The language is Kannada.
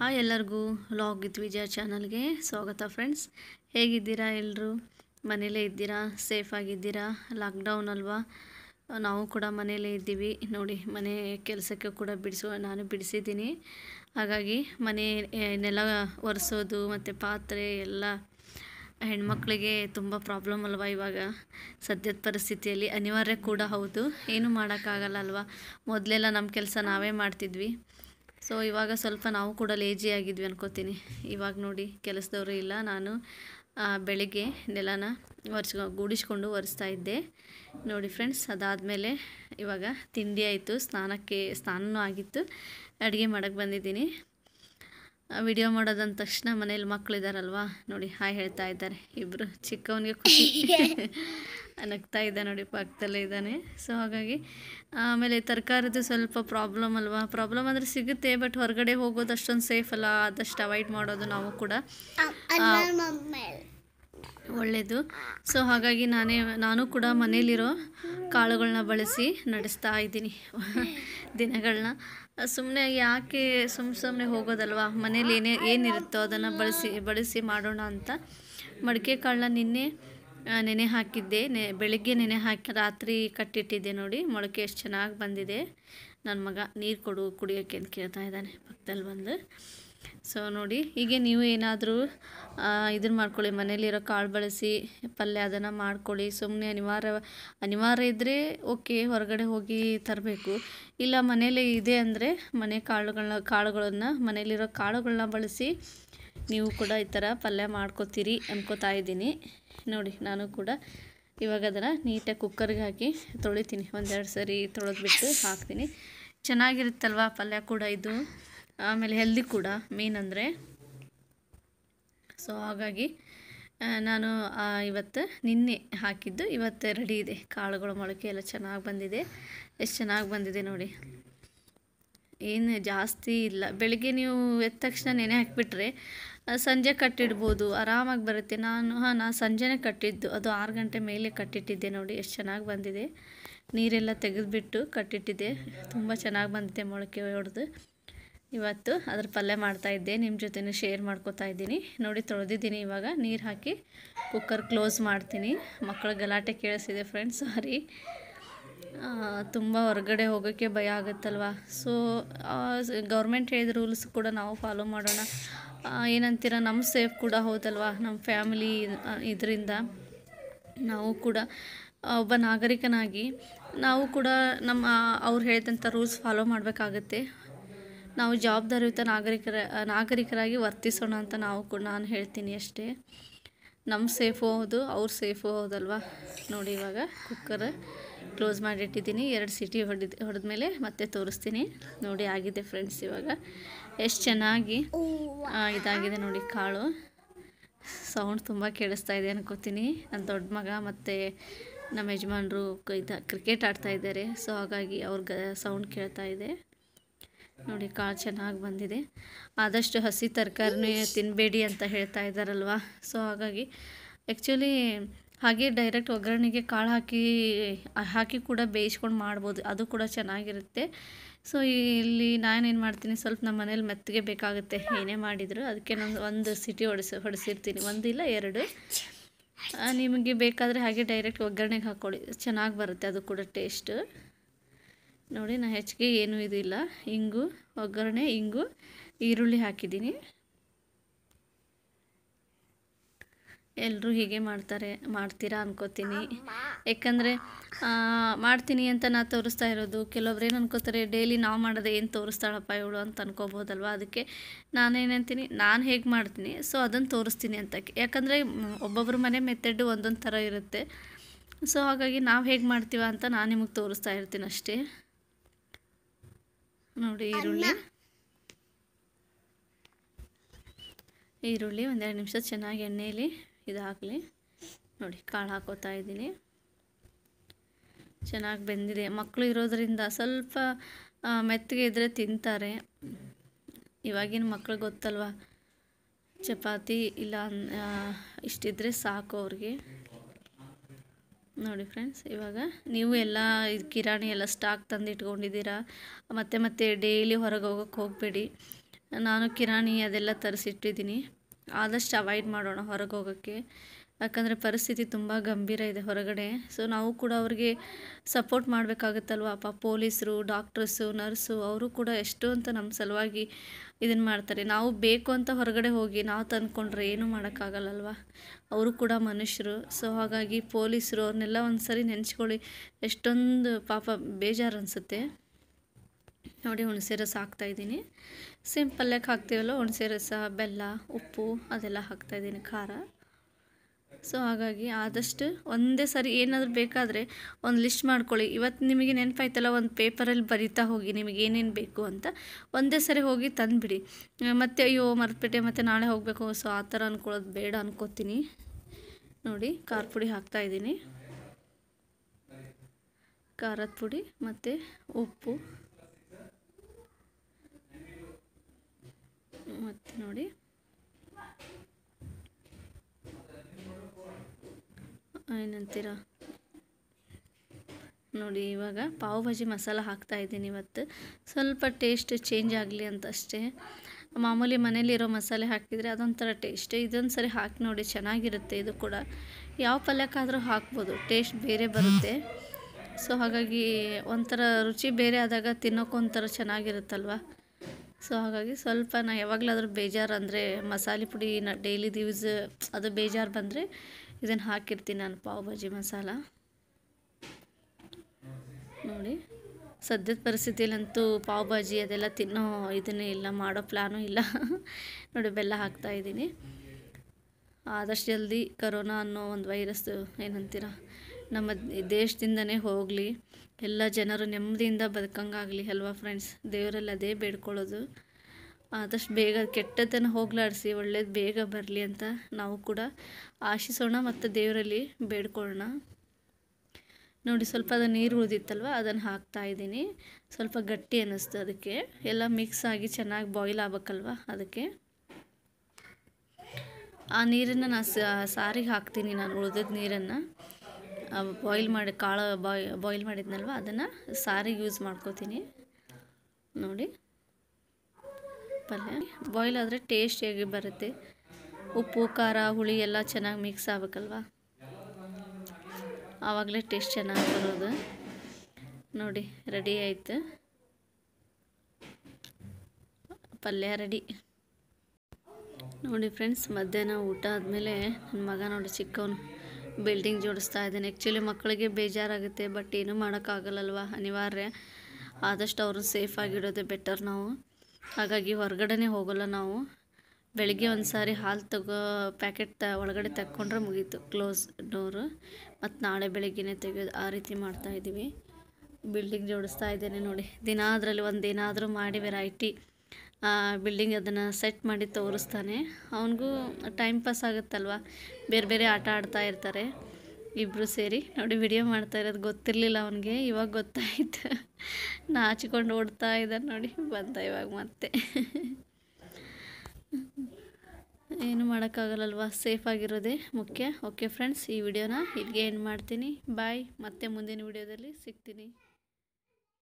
ಹಾಯ್ ಎಲ್ಲರಿಗೂ ಲಾಗ್ ವಿತ್ ವಿಜಯ ಚಾನಲ್ಗೆ ಸ್ವಾಗತ ಫ್ರೆಂಡ್ಸ್ ಹೇಗಿದ್ದೀರಾ ಎಲ್ಲರೂ ಮನೇಲೇ ಇದ್ದೀರಾ ಸೇಫ್ ಸೇಫಾಗಿದ್ದೀರಾ ಲಾಕ್ಡೌನ್ ಅಲ್ವಾ ನಾವು ಕೂಡ ಮನೆಯಲ್ಲೇ ಇದ್ದೀವಿ ನೋಡಿ ಮನೆ ಕೆಲಸಕ್ಕೆ ಕೂಡ ಬಿಡಿಸುವ ನಾನು ಬಿಡಿಸಿದ್ದೀನಿ ಹಾಗಾಗಿ ಮನೆ ನೆಲ ಒರೆಸೋದು ಮತ್ತು ಪಾತ್ರೆ ಎಲ್ಲ ಹೆಣ್ಮಕ್ಳಿಗೆ ತುಂಬ ಪ್ರಾಬ್ಲಮ್ ಅಲ್ವಾ ಇವಾಗ ಸದ್ಯದ ಪರಿಸ್ಥಿತಿಯಲ್ಲಿ ಅನಿವಾರ್ಯ ಕೂಡ ಹೌದು ಏನು ಮಾಡೋಕ್ಕಾಗಲ್ಲ ಅಲ್ವಾ ಮೊದಲೆಲ್ಲ ನಮ್ಮ ಕೆಲಸ ನಾವೇ ಮಾಡ್ತಿದ್ವಿ ಸೊ ಇವಾಗ ಸ್ವಲ್ಪ ನಾವು ಕೂಡ ಲೇಜಿ ಆಗಿದ್ವಿ ಅನ್ಕೋತೀನಿ ಇವಾಗ ನೋಡಿ ಕೆಲಸದವರು ಇಲ್ಲ ನಾನು ಬೆಳಿಗ್ಗೆ ನೆಲನ ಒರೆಸ್ ಗೂಡಿಸ್ಕೊಂಡು ಒರೆಸ್ತಾ ಇದ್ದೆ ನೋಡಿ ಫ್ರೆಂಡ್ಸ್ ಅದಾದಮೇಲೆ ಇವಾಗ ತಿಂಡಿ ಆಯಿತು ಸ್ನಾನಕ್ಕೆ ಸ್ನಾನನೂ ಆಗಿತ್ತು ಅಡುಗೆ ಮಾಡೋಕ್ಕೆ ಬಂದಿದ್ದೀನಿ ವಿಡಿಯೋ ಮಾಡೋದಂದ ತಕ್ಷಣ ಮನೇಲಿ ಮಕ್ಕಳಿದಾರಲ್ವಾ ನೋಡಿ ಹಾಯ್ ಹೇಳ್ತಾ ಇದ್ದಾರೆ ಇಬ್ಬರು ಚಿಕ್ಕವನಿಗೆ ಖುಷಿ ನಗ್ತಾ ಇದ್ದ ನೋಡಿ ಪಕ್ಕದಲ್ಲೇ ಇದ್ದಾನೆ ಸೊ ಹಾಗಾಗಿ ಆಮೇಲೆ ತರಕಾರಿದು ಸ್ವಲ್ಪ ಪ್ರಾಬ್ಲಮ್ ಅಲ್ವಾ ಪ್ರಾಬ್ಲಮ್ ಅಂದರೆ ಸಿಗುತ್ತೆ ಬಟ್ ಹೊರಗಡೆ ಹೋಗೋದು ಅಷ್ಟೊಂದು ಸೇಫ್ ಅಲ್ಲ ಆದಷ್ಟು ಅವಾಯ್ಡ್ ಮಾಡೋದು ನಾವು ಕೂಡ ಒಳ್ಳೆಯದು ಸೊ ಹಾಗಾಗಿ ನಾನೇ ನಾನು ಕೂಡ ಮನೇಲಿರೋ ಕಾಳುಗಳನ್ನ ಬಳಸಿ ನಡೆಸ್ತಾ ಇದ್ದೀನಿ ದಿನಗಳನ್ನ ಸುಮ್ಮನೆ ಯಾಕೆ ಸುಮ್ಮ ಸುಮ್ಮನೆ ಹೋಗೋದಲ್ವಾ ಮನೇಲಿ ಏನೇ ಏನಿರುತ್ತೋ ಅದನ್ನು ಬಳಸಿ ಬಳಸಿ ಮಾಡೋಣ ಅಂತ ಮಡಿಕೆ ಕಾಳನ್ನ ನಿನ್ನೆ ನೆನೆ ಹಾಕಿದ್ದೆ ನೆ ಬೆಳಗ್ಗೆ ನೆನೆ ಹಾಕಿ ರಾತ್ರಿ ಕಟ್ಟಿಟ್ಟಿದ್ದೆ ನೋಡಿ ಮೊಳಕೆ ಎಷ್ಟು ಚೆನ್ನಾಗಿ ಬಂದಿದೆ ನನ್ನ ಮಗ ನೀರು ಕೊಡು ಕುಡಿಯೋಕ್ಕೆ ಅಂತ ಕೇಳ್ತಾ ಇದ್ದಾನೆ ಪಕ್ಕದಲ್ಲಿ ಬಂದು ಸೊ ನೋಡಿ ಹೀಗೆ ನೀವು ಏನಾದರೂ ಇದನ್ನು ಮಾಡ್ಕೊಳ್ಳಿ ಮನೇಲಿರೋ ಕಾಳು ಬಳಸಿ ಪಲ್ಯ ಅದನ್ನು ಮಾಡ್ಕೊಳ್ಳಿ ಸುಮ್ಮನೆ ಅನಿವಾರ್ಯ ಅನಿವಾರ್ಯ ಇದ್ದರೆ ಓಕೆ ಹೊರಗಡೆ ಹೋಗಿ ತರಬೇಕು ಇಲ್ಲ ಮನೇಲೇ ಇದೆ ಅಂದರೆ ಮನೆ ಕಾಳುಗಳನ್ನ ಕಾಳುಗಳನ್ನು ಮನೇಲಿರೋ ಕಾಳುಗಳನ್ನ ಬಳಸಿ ನೀವು ಕೂಡ ಈ ಥರ ಪಲ್ಯ ಮಾಡ್ಕೋತೀರಿ ಅನ್ಕೋತಾ ಇದ್ದೀನಿ ನೋಡಿ ನಾನು ಕೂಡ ಇವಾಗ ಅದನ್ನು ನೀಟಾಗಿ ಕುಕ್ಕರ್ಗೆ ಹಾಕಿ ತೊಳಿತೀನಿ ಒಂದೆರಡು ಸರಿ ತೊಳೆದ್ಬಿಟ್ಟು ಹಾಕ್ತೀನಿ ಚೆನ್ನಾಗಿರುತ್ತಲ್ವ ಪಲ್ಯ ಕೂಡ ಇದು ಆಮೇಲೆ ಹೆಲ್ದಿ ಕೂಡ ಅಂದರೆ ಸೊ ಹಾಗಾಗಿ ನಾನು ಇವತ್ತು ನಿನ್ನೆ ಹಾಕಿದ್ದು ಇವತ್ತು ರೆಡಿ ಇದೆ ಕಾಳುಗಳು ಮೊಳಕೆ ಎಲ್ಲ ಚೆನ್ನಾಗಿ ಬಂದಿದೆ ಎಷ್ಟು ಚೆನ್ನಾಗಿ ಬಂದಿದೆ ನೋಡಿ ಏನು ಜಾಸ್ತಿ ಇಲ್ಲ ಬೆಳಿಗ್ಗೆ ನೀವು ಎದ್ದ ತಕ್ಷಣ ನೆನೆ ಹಾಕಿಬಿಟ್ರೆ ಸಂಜೆ ಕಟ್ಟಿಡ್ಬೋದು ಆರಾಮಾಗಿ ಬರುತ್ತೆ ನಾನು ಹಾಂ ನಾನು ಸಂಜೆನೇ ಕಟ್ಟಿದ್ದು ಅದು ಆರು ಗಂಟೆ ಮೇಲೆ ಕಟ್ಟಿಟ್ಟಿದ್ದೆ ನೋಡಿ ಎಷ್ಟು ಚೆನ್ನಾಗಿ ಬಂದಿದೆ ನೀರೆಲ್ಲ ತೆಗೆದುಬಿಟ್ಟು ಕಟ್ಟಿಟ್ಟಿದ್ದೆ ತುಂಬ ಚೆನ್ನಾಗಿ ಬಂದಿದೆ ಮೊಳಕೆ ಹೊಡೆದು ಇವತ್ತು ಅದ್ರ ಪಲ್ಯ ಮಾಡ್ತಾಯಿದ್ದೆ ನಿಮ್ಮ ಜೊತೆನೂ ಶೇರ್ ಮಾಡ್ಕೋತಾ ಇದ್ದೀನಿ ನೋಡಿ ತೊಳೆದಿದ್ದೀನಿ ಇವಾಗ ನೀರು ಹಾಕಿ ಕುಕ್ಕರ್ ಕ್ಲೋಸ್ ಮಾಡ್ತೀನಿ ಮಕ್ಕಳ ಗಲಾಟೆ ಕೇಳಿಸಿದೆ ಫ್ರೆಂಡ್ಸ್ ಸಾರಿ ತುಂಬ ಹೊರಗಡೆ ಹೋಗೋಕ್ಕೆ ಭಯ ಆಗುತ್ತಲ್ವ ಸೊ ಗೌರ್ಮೆಂಟ್ ಹೇಳಿದ ರೂಲ್ಸ್ ಕೂಡ ನಾವು ಫಾಲೋ ಮಾಡೋಣ ಏನಂತೀರ ನಮ್ಮ ಸೇಫ್ ಕೂಡ ಹೌದಲ್ವ ನಮ್ಮ ಫ್ಯಾಮಿಲಿ ಇದರಿಂದ ನಾವು ಕೂಡ ಒಬ್ಬ ನಾಗರಿಕನಾಗಿ ನಾವು ಕೂಡ ನಮ್ಮ ಅವ್ರು ಹೇಳಿದಂಥ ರೂಲ್ಸ್ ಫಾಲೋ ಮಾಡಬೇಕಾಗತ್ತೆ ನಾವು ಜವಾಬ್ದಾರಿಯುತ ನಾಗರಿಕರ ನಾಗರಿಕರಾಗಿ ವರ್ತಿಸೋಣ ಅಂತ ನಾವು ಕೂಡ ನಾನು ಹೇಳ್ತೀನಿ ಅಷ್ಟೇ ನಮ್ಮ ಸೇಫು ಹೌದು ಅವ್ರು ಸೇಫು ಹೌದಲ್ವ ನೋಡಿ ಇವಾಗ ಕುಕ್ಕರ್ ಕ್ಲೋಸ್ ಮಾಡಿಟ್ಟಿದ್ದೀನಿ ಎರಡು ಸಿಟಿ ಹೊಡೆದ ಹೊಡೆದ್ಮೇಲೆ ಮತ್ತೆ ತೋರಿಸ್ತೀನಿ ನೋಡಿ ಆಗಿದೆ ಫ್ರೆಂಡ್ಸ್ ಇವಾಗ ಎಷ್ಟು ಚೆನ್ನಾಗಿ ಇದಾಗಿದೆ ನೋಡಿ ಕಾಳು ಸೌಂಡ್ ತುಂಬ ಕೇಳಿಸ್ತಾ ಇದೆ ಅನ್ಕೋತೀನಿ ನನ್ನ ದೊಡ್ಡ ಮಗ ಮತ್ತು ನಮ್ಮ ಯಜಮಾನರು ಇದು ಕ್ರಿಕೆಟ್ ಆಡ್ತಾ ಇದ್ದಾರೆ ಸೊ ಹಾಗಾಗಿ ಅವ್ರಿಗೆ ಸೌಂಡ್ ಕೇಳ್ತಾ ಇದೆ ನೋಡಿ ಕಾಳು ಚೆನ್ನಾಗಿ ಬಂದಿದೆ ಆದಷ್ಟು ಹಸಿ ತರಕಾರಿನೂ ತಿನ್ನಬೇಡಿ ಅಂತ ಹೇಳ್ತಾ ಇದ್ದಾರಲ್ವ ಸೊ ಹಾಗಾಗಿ ಆ್ಯಕ್ಚುಲಿ ಹಾಗೆ ಡೈರೆಕ್ಟ್ ಒಗ್ಗರಣೆಗೆ ಕಾಳು ಹಾಕಿ ಹಾಕಿ ಕೂಡ ಬೇಯಿಸ್ಕೊಂಡು ಮಾಡ್ಬೋದು ಅದು ಕೂಡ ಚೆನ್ನಾಗಿರುತ್ತೆ ಸೊ ಇಲ್ಲಿ ನಾನೇನು ಮಾಡ್ತೀನಿ ಸ್ವಲ್ಪ ನಮ್ಮ ಮನೇಲಿ ಮೆತ್ತಗೆ ಬೇಕಾಗುತ್ತೆ ಏನೇ ಮಾಡಿದರೂ ಅದಕ್ಕೆ ನಾನು ಒಂದು ಸಿಟಿ ಹೊಡೆಸಿ ಹೊಡೆಸಿರ್ತೀನಿ ಒಂದಿಲ್ಲ ಎರಡು ನಿಮಗೆ ಬೇಕಾದರೆ ಹಾಗೆ ಡೈರೆಕ್ಟ್ ಒಗ್ಗರಣೆಗೆ ಹಾಕ್ಕೊಳ್ಳಿ ಚೆನ್ನಾಗಿ ಬರುತ್ತೆ ಅದು ಕೂಡ ಟೇಸ್ಟು ನೋಡಿ ನಾನು ಹೆಚ್ಚಿಗೆ ಏನೂ ಇದಿಲ್ಲ ಹಿಂಗು ಒಗ್ಗರಣೆ ಹಿಂಗು ಈರುಳ್ಳಿ ಹಾಕಿದ್ದೀನಿ ಎಲ್ಲರೂ ಹೀಗೆ ಮಾಡ್ತಾರೆ ಮಾಡ್ತೀರಾ ಅನ್ಕೋತೀನಿ ಯಾಕಂದರೆ ಮಾಡ್ತೀನಿ ಅಂತ ನಾ ತೋರಿಸ್ತಾ ಇರೋದು ಕೆಲವೊಬ್ರು ಏನು ಅನ್ಕೋತಾರೆ ಡೈಲಿ ನಾವು ಮಾಡೋದೇ ಏನು ತೋರಿಸ್ತಾಳಪ್ಪ ಇವಳು ಅಂತ ಅನ್ಕೋಬೋದಲ್ವ ಅದಕ್ಕೆ ನಾನೇನಂತೀನಿ ನಾನು ಹೇಗೆ ಮಾಡ್ತೀನಿ ಸೊ ಅದನ್ನು ತೋರಿಸ್ತೀನಿ ಅಂತ ಯಾಕಂದರೆ ಒಬ್ಬೊಬ್ಬರ ಮನೆ ಮೆಥಡ್ ಒಂದೊಂದು ಥರ ಇರುತ್ತೆ ಸೊ ಹಾಗಾಗಿ ನಾವು ಹೇಗೆ ಮಾಡ್ತೀವ ಅಂತ ನಾನು ನಿಮಗೆ ತೋರಿಸ್ತಾ ಇರ್ತೀನಿ ಅಷ್ಟೇ ನೋಡಿ ಈರುಳ್ಳಿ ಈರುಳ್ಳಿ ಒಂದೆರಡು ನಿಮಿಷ ಚೆನ್ನಾಗಿ ಎಣ್ಣೆಯಲ್ಲಿ ಇದು ಹಾಕಲಿ ನೋಡಿ ಕಾಳು ಹಾಕೋತಾ ಇದ್ದೀನಿ ಚೆನ್ನಾಗಿ ಬೆಂದಿದೆ ಮಕ್ಕಳು ಇರೋದರಿಂದ ಸ್ವಲ್ಪ ಮೆತ್ತಗೆ ಇದ್ದರೆ ತಿಂತಾರೆ ಇವಾಗಿನ ಮಕ್ಳಿಗೆ ಗೊತ್ತಲ್ವ ಚಪಾತಿ ಇಲ್ಲ ಇಷ್ಟಿದ್ರೆ ಸಾಕು ಅವ್ರಿಗೆ ನೋಡಿ ಫ್ರೆಂಡ್ಸ್ ಇವಾಗ ನೀವು ಎಲ್ಲ ಇದು ಕಿರಾಣಿ ಎಲ್ಲ ಸ್ಟಾಕ್ ತಂದು ಇಟ್ಕೊಂಡಿದ್ದೀರಾ ಮತ್ತೆ ಮತ್ತೆ ಡೈಲಿ ಹೊರಗೆ ಹೋಗೋಕ್ಕೆ ಹೋಗಬೇಡಿ ನಾನು ಕಿರಾಣಿ ಅದೆಲ್ಲ ತರಿಸಿಟ್ಟಿದ್ದೀನಿ ಆದಷ್ಟು ಅವಾಯ್ಡ್ ಮಾಡೋಣ ಹೊರಗೆ ಹೋಗೋಕ್ಕೆ ಯಾಕಂದರೆ ಪರಿಸ್ಥಿತಿ ತುಂಬ ಗಂಭೀರ ಇದೆ ಹೊರಗಡೆ ಸೊ ನಾವು ಕೂಡ ಅವ್ರಿಗೆ ಸಪೋರ್ಟ್ ಮಾಡಬೇಕಾಗುತ್ತಲ್ವ ಪಾಪ ಪೊಲೀಸರು ಡಾಕ್ಟರ್ಸು ನರ್ಸು ಅವರು ಕೂಡ ಎಷ್ಟು ಅಂತ ನಮ್ಮ ಸಲುವಾಗಿ ಇದನ್ನು ಮಾಡ್ತಾರೆ ನಾವು ಬೇಕು ಅಂತ ಹೊರಗಡೆ ಹೋಗಿ ನಾವು ತಂದ್ಕೊಂಡ್ರೆ ಏನೂ ಮಾಡೋಕ್ಕಾಗಲ್ಲಲ್ವ ಅವರು ಕೂಡ ಮನುಷ್ಯರು ಸೊ ಹಾಗಾಗಿ ಪೊಲೀಸರು ಅವ್ರನ್ನೆಲ್ಲ ಒಂದು ಸರಿ ನೆನೆಸ್ಕೊಳ್ಳಿ ಎಷ್ಟೊಂದು ಪಾಪ ಬೇಜಾರು ಅನಿಸುತ್ತೆ ನೋಡಿ ಹುಣಸೆ ರಸ ಹಾಕ್ತಾಯಿದ್ದೀನಿ ಸಿಂಪಲ್ಲಾಗಿ ಹಾಕ್ತೀವಲ್ಲ ಹುಣಸೆ ರಸ ಬೆಲ್ಲ ಉಪ್ಪು ಅದೆಲ್ಲ ಹಾಕ್ತಾಯಿದ್ದೀನಿ ಖಾರ ಸೊ ಹಾಗಾಗಿ ಆದಷ್ಟು ಒಂದೇ ಸರಿ ಏನಾದರೂ ಬೇಕಾದರೆ ಒಂದು ಲಿಸ್ಟ್ ಮಾಡ್ಕೊಳ್ಳಿ ಇವತ್ತು ನಿಮಗೆ ನೆನಪಾಯ್ತಲ್ಲ ಒಂದು ಪೇಪರಲ್ಲಿ ಬರಿತಾ ಹೋಗಿ ನಿಮಗೆ ಏನೇನು ಬೇಕು ಅಂತ ಒಂದೇ ಸರಿ ಹೋಗಿ ತಂದುಬಿಡಿ ಮತ್ತು ಅಯ್ಯೋ ಮರ್ತ್ಬಿಟ್ಟೆ ಮತ್ತು ನಾಳೆ ಹೋಗಬೇಕು ಸೊ ಆ ಥರ ಅಂದ್ಕೊಳ್ಳೋದು ಬೇಡ ಅನ್ಕೋತೀನಿ ನೋಡಿ ಖಾರ ಪುಡಿ ಇದ್ದೀನಿ ಖಾರದ ಪುಡಿ ಮತ್ತು ಉಪ್ಪು ಅಂತೀರ ನೋಡಿ ಇವಾಗ ಪಾವ್ ಭಾಜಿ ಮಸಾಲ ಹಾಕ್ತಾ ಇದ್ದೀನಿ ಇವತ್ತು ಸ್ವಲ್ಪ ಟೇಸ್ಟ್ ಚೇಂಜ್ ಆಗಲಿ ಅಂತ ಅಷ್ಟೇ ಮಾಮೂಲಿ ಮನೇಲಿರೋ ಮಸಾಲೆ ಹಾಕಿದರೆ ಅದೊಂಥರ ಟೇಸ್ಟ್ ಇದೊಂದು ಸರಿ ಹಾಕಿ ನೋಡಿ ಚೆನ್ನಾಗಿರುತ್ತೆ ಇದು ಕೂಡ ಯಾವ ಪಲ್ಯಕ್ಕಾದರೂ ಹಾಕ್ಬೋದು ಟೇಸ್ಟ್ ಬೇರೆ ಬರುತ್ತೆ ಸೊ ಹಾಗಾಗಿ ಒಂಥರ ರುಚಿ ಬೇರೆ ಆದಾಗ ತಿನ್ನೋಕ್ಕೊಂಥರ ಚೆನ್ನಾಗಿರುತ್ತಲ್ವ ಸೊ ಹಾಗಾಗಿ ಸ್ವಲ್ಪ ನಾ ಯಾವಾಗಲಾದ್ರೂ ಬೇಜಾರು ಅಂದರೆ ಮಸಾಲೆ ಪುಡಿ ಡೈಲಿ ಯೂಸ್ ಅದು ಬೇಜಾರು ಬಂದರೆ ಇದನ್ನು ಹಾಕಿರ್ತೀನಿ ನಾನು ಪಾವ್ ಭಾಜಿ ಮಸಾಲ ನೋಡಿ ಸದ್ಯದ ಪರಿಸ್ಥಿತಿಯಲ್ಲಂತೂ ಪಾವ್ ಭಾಜಿ ಅದೆಲ್ಲ ತಿನ್ನೋ ಇದನ್ನೇ ಇಲ್ಲ ಮಾಡೋ ಪ್ಲ್ಯಾನೂ ಇಲ್ಲ ನೋಡಿ ಬೆಲ್ಲ ಹಾಕ್ತಾ ಇದ್ದೀನಿ ಆದಷ್ಟು ಜಲ್ದಿ ಕರೋನಾ ಅನ್ನೋ ಒಂದು ವೈರಸ್ ಏನಂತೀರ ನಮ್ಮ ದೇಶದಿಂದನೇ ಹೋಗಲಿ ಎಲ್ಲ ಜನರು ನೆಮ್ಮದಿಯಿಂದ ಬದುಕಂಗಾಗಲಿ ಅಲ್ವಾ ಫ್ರೆಂಡ್ಸ್ ದೇವರಲ್ಲಿ ಅದೇ ಬೇಡ್ಕೊಳ್ಳೋದು ಆದಷ್ಟು ಬೇಗ ಕೆಟ್ಟದ್ದನ್ನು ಹೋಗ್ಲಾಡಿಸಿ ಒಳ್ಳೇದು ಬೇಗ ಬರಲಿ ಅಂತ ನಾವು ಕೂಡ ಆಶಿಸೋಣ ಮತ್ತು ದೇವರಲ್ಲಿ ಬೇಡ್ಕೊಳ್ಳೋಣ ನೋಡಿ ಸ್ವಲ್ಪ ಅದು ನೀರು ಉಳಿದಿತ್ತಲ್ವ ಅದನ್ನು ಹಾಕ್ತಾ ಇದ್ದೀನಿ ಸ್ವಲ್ಪ ಗಟ್ಟಿ ಅನ್ನಿಸ್ತು ಅದಕ್ಕೆ ಎಲ್ಲ ಮಿಕ್ಸ್ ಆಗಿ ಚೆನ್ನಾಗಿ ಬಾಯ್ಲ್ ಆಗ್ಬೇಕಲ್ವ ಅದಕ್ಕೆ ಆ ನೀರನ್ನು ನಾನು ಸಾರಿಗೆ ಹಾಕ್ತೀನಿ ನಾನು ಉಳಿದಿದ್ದ ನೀರನ್ನು ಬಾಯ್ಲ್ ಮಾಡಿ ಕಾಳು ಬಾಯ್ ಬಾಯ್ಲ್ ಮಾಡಿದ್ನಲ್ವ ಅದನ್ನು ಸಾರಿಗೆ ಯೂಸ್ ಮಾಡ್ಕೋತೀನಿ ನೋಡಿ ಪಲ್ಯ ಬಾಯ್ಲ್ ಆದರೆ ಟೇಸ್ಟಿಯಾಗಿ ಬರುತ್ತೆ ಉಪ್ಪು ಖಾರ ಹುಳಿ ಎಲ್ಲ ಚೆನ್ನಾಗಿ ಮಿಕ್ಸ್ ಆಗಬೇಕಲ್ವ ಆವಾಗಲೇ ಟೇಸ್ಟ್ ಚೆನ್ನಾಗಿ ಬರೋದು ನೋಡಿ ರೆಡಿ ಆಯಿತು ಪಲ್ಯ ರೆಡಿ ನೋಡಿ ಫ್ರೆಂಡ್ಸ್ ಮಧ್ಯಾಹ್ನ ಊಟ ಆದಮೇಲೆ ನನ್ನ ಮಗ ನೋಡಿ ಚಿಕ್ಕವನು ಬಿಲ್ಡಿಂಗ್ ಜೋಡಿಸ್ತಾ ಇದ್ದೀನಿ ಆ್ಯಕ್ಚುಲಿ ಮಕ್ಕಳಿಗೆ ಬೇಜಾರಾಗುತ್ತೆ ಬಟ್ ಏನೂ ಮಾಡೋಕ್ಕಾಗಲ್ಲಲ್ವ ಅನಿವಾರ್ಯ ಆದಷ್ಟು ಅವರು ಸೇಫಾಗಿಡೋದೇ ಬೆಟರ್ ನಾವು ಹಾಗಾಗಿ ಹೊರಗಡೆನೇ ಹೋಗೋಲ್ಲ ನಾವು ಬೆಳಿಗ್ಗೆ ಒಂದು ಸಾರಿ ಹಾಲು ತಗೋ ಪ್ಯಾಕೆಟ್ ತ ಒಳಗಡೆ ತಕ್ಕೊಂಡ್ರೆ ಮುಗೀತು ಕ್ಲೋಸ್ ಡೋರು ಮತ್ತು ನಾಳೆ ಬೆಳಿಗ್ಗೆನೇ ತೆಗೆದು ಆ ರೀತಿ ಮಾಡ್ತಾಯಿದ್ದೀವಿ ಬಿಲ್ಡಿಂಗ್ ಜೋಡಿಸ್ತಾ ಇದ್ದೇನೆ ನೋಡಿ ದಿನ ಅದರಲ್ಲಿ ಒಂದು ಏನಾದರೂ ಮಾಡಿ ವೆರೈಟಿ ಬಿಲ್ಡಿಂಗ್ ಅದನ್ನು ಸೆಟ್ ಮಾಡಿ ತೋರಿಸ್ತಾನೆ ಅವನಿಗೂ ಟೈಮ್ ಪಾಸ್ ಆಗುತ್ತಲ್ವ ಬೇರೆ ಬೇರೆ ಆಟ ಆಡ್ತಾ ಇರ್ತಾರೆ ಇಬ್ಬರು ಸೇರಿ ನೋಡಿ ವಿಡಿಯೋ ಮಾಡ್ತಾ ಇರೋದು ಗೊತ್ತಿರಲಿಲ್ಲ ಅವನಿಗೆ ಇವಾಗ ಗೊತ್ತಾಯಿತು ನಾಚಿಕೊಂಡು ಓಡ್ತಾ ಇದ್ದಾನೆ ನೋಡಿ ಬಂದ ಇವಾಗ ಮತ್ತೆ ಏನು ಸೇಫ್ ಸೇಫಾಗಿರೋದೇ ಮುಖ್ಯ ಓಕೆ ಫ್ರೆಂಡ್ಸ್ ಈ ವಿಡಿಯೋನ ಇಲ್ಲಿಗೆ ಏನು ಮಾಡ್ತೀನಿ ಬಾಯ್ ಮತ್ತೆ ಮುಂದಿನ ವಿಡಿಯೋದಲ್ಲಿ ಸಿಗ್ತೀನಿ